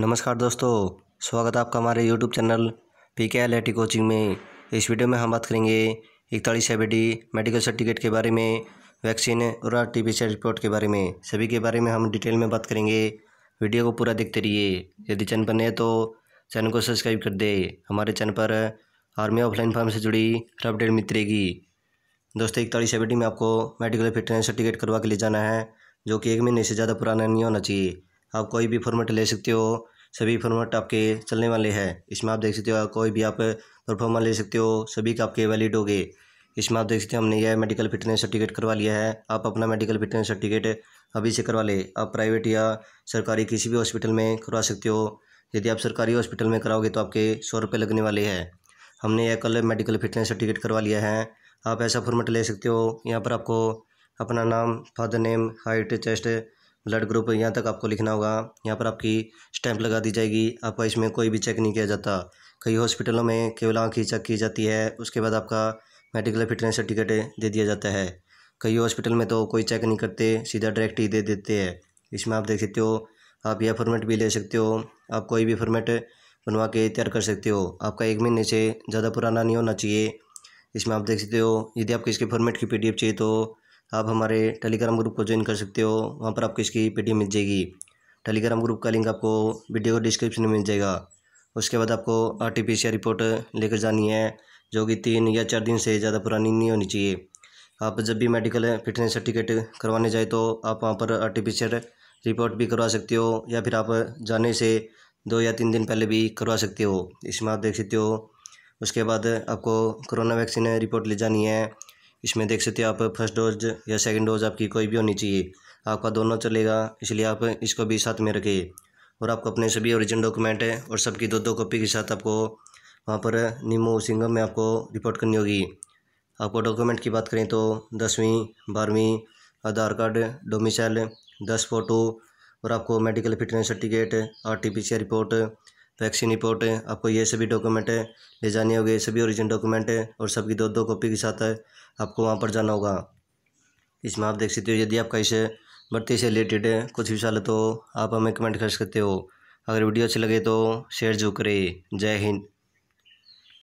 नमस्कार दोस्तों स्वागत है आपका हमारे YouTube channel P K L coaching में इस वीडियो में हम बात करेंगे इकतालीस सेवेटी मेडिकल सर्टिफिकेट के बारे में वैक्सीन और आर टी रिपोर्ट के बारे में सभी के बारे में हम डिटेल में बात करेंगे वीडियो को पूरा देखते रहिए यदि चैनल पर नए तो चैनल को सब्सक्राइब कर दे हमारे चैनल पर आर्मी ऑफलाइन फॉर्म से जुड़ी हर अपडेट मिलती रहेगी दोस्तों इकतालीस सेवेटी में आपको मेडिकल फिटनेस सर्टिफिकेट करवा के लिए जाना है जो कि एक महीने से ज़्यादा पुराना नहीं होना चाहिए आप कोई भी फॉर्मेट ले सकते हो सभी फॉर्मेट आपके चलने वाले हैं इसमें आप देख सकते हो कोई भी आप परफॉर्मा ले सकते हो सभी का आपके वैलिड हो गए इसमें आप देख सकते हो हमने यह मेडिकल फिटनेस सर्टिफिकेट करवा लिया है आप अपना मेडिकल फिटनेस सर्टिफिकेट अभी से करवा ले आप प्राइवेट या सरकारी किसी भी हॉस्पिटल में करवा सकते हो यदि आप सरकारी हॉस्पिटल में कराओगे तो आपके सौ रुपये लगने वाले हैं हमने यह कल मेडिकल फिटनेस सर्टिफिकेट करवा लिया है आप ऐसा फॉर्मेट ले सकते हो यहाँ पर आपको अपना नाम father name height chest blood group यहाँ तक आपको लिखना होगा यहाँ पर आपकी स्टैंप लगा दी जाएगी आपका इसमें कोई भी चेक नहीं किया जाता कई हॉस्पिटलों में केवल आँख ही चेक की जाती है उसके बाद आपका मेडिकल फिटनेस सर्टिफिकेट दे दिया जाता है कई हॉस्पिटल में तो कोई चेक नहीं करते सीधा डायरेक्ट ही दे देते हैं इसमें आप देख सकते हो आप यह फॉर्मेट भी ले सकते हो आप कोई भी फॉर्मेट बनवा के तैयार कर सकते हो आपका एक महीने से ज़्यादा पुराना नहीं होना चाहिए इसमें आप देख सकते हो यदि आपको इसके फॉर्मेट की पीडीएफ चाहिए तो आप हमारे टेलीग्राम ग्रुप को ज्वाइन कर सकते हो वहाँ पर आपको इसकी पी मिल जाएगी टेलीग्राम ग्रुप का लिंक आपको वीडियो डिस्क्रिप्शन में मिल जाएगा उसके बाद आपको आर रिपोर्ट लेकर जानी है जो कि तीन या चार दिन से ज़्यादा पुरानी नहीं होनी चाहिए आप जब भी मेडिकल फिटनेस सर्टिफिकेट करवाने जाए तो आप वहाँ पर आर रिपोर्ट भी करवा सकते हो या फिर आप जाने से दो या तीन दिन पहले भी करवा सकते हो इसमें आप देख सकते हो उसके बाद आपको कोरोना वैक्सीन रिपोर्ट ले जानी है इसमें देख सकते हो आप फर्स्ट डोज या सेकंड डोज आपकी कोई भी होनी चाहिए आपका दोनों चलेगा इसलिए आप इसको भी साथ में रखिए और आपको अपने सभी ओरिजिनल डॉक्यूमेंट है और सबकी दो दो कॉपी के साथ आपको वहाँ पर निमो सिंगम में आपको रिपोर्ट करनी होगी आपको डॉक्यूमेंट की बात करें तो दसवीं बारहवीं आधार कार्ड डोमिसाइल दस फोटो और आपको medical fitness certificate R T P C report vaccine report है आपको ये सभी डॉक्यूमेंट है ले जानी होगी ये सभी ओरिजिनल डॉक्यूमेंट है और सबकी दो दो कॉपी के साथ है आपको वहाँ पर जाना होगा इसमें आप देख सकते हो यदि आपका इसे भर्ती से रिलेटेड है कुछ भी सवाल तो आप हमें कमेंट कर सकते हो अगर वीडियो अच्छी लगे तो शेयर जरूर करें जय हिंद